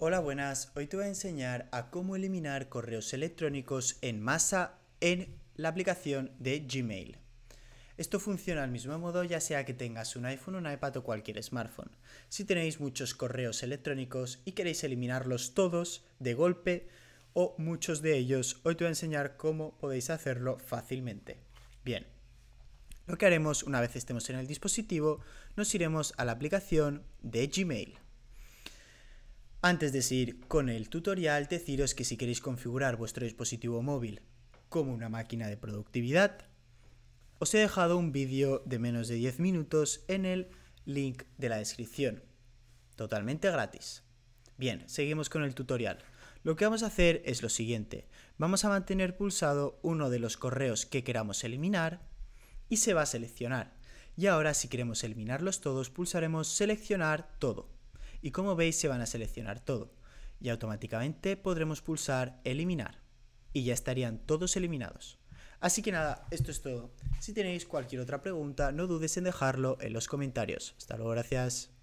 Hola, buenas. Hoy te voy a enseñar a cómo eliminar correos electrónicos en masa en la aplicación de Gmail. Esto funciona al mismo modo ya sea que tengas un iPhone, un iPad o cualquier smartphone. Si tenéis muchos correos electrónicos y queréis eliminarlos todos de golpe o muchos de ellos, hoy te voy a enseñar cómo podéis hacerlo fácilmente. Bien. Lo que haremos una vez estemos en el dispositivo, nos iremos a la aplicación de Gmail. Antes de seguir con el tutorial, deciros que si queréis configurar vuestro dispositivo móvil como una máquina de productividad, os he dejado un vídeo de menos de 10 minutos en el link de la descripción, totalmente gratis. Bien, seguimos con el tutorial. Lo que vamos a hacer es lo siguiente, vamos a mantener pulsado uno de los correos que queramos eliminar y se va a seleccionar. Y ahora si queremos eliminarlos todos pulsaremos seleccionar todo y como veis se van a seleccionar todo y automáticamente podremos pulsar eliminar y ya estarían todos eliminados. Así que nada, esto es todo. Si tenéis cualquier otra pregunta, no dudes en dejarlo en los comentarios. Hasta luego, gracias.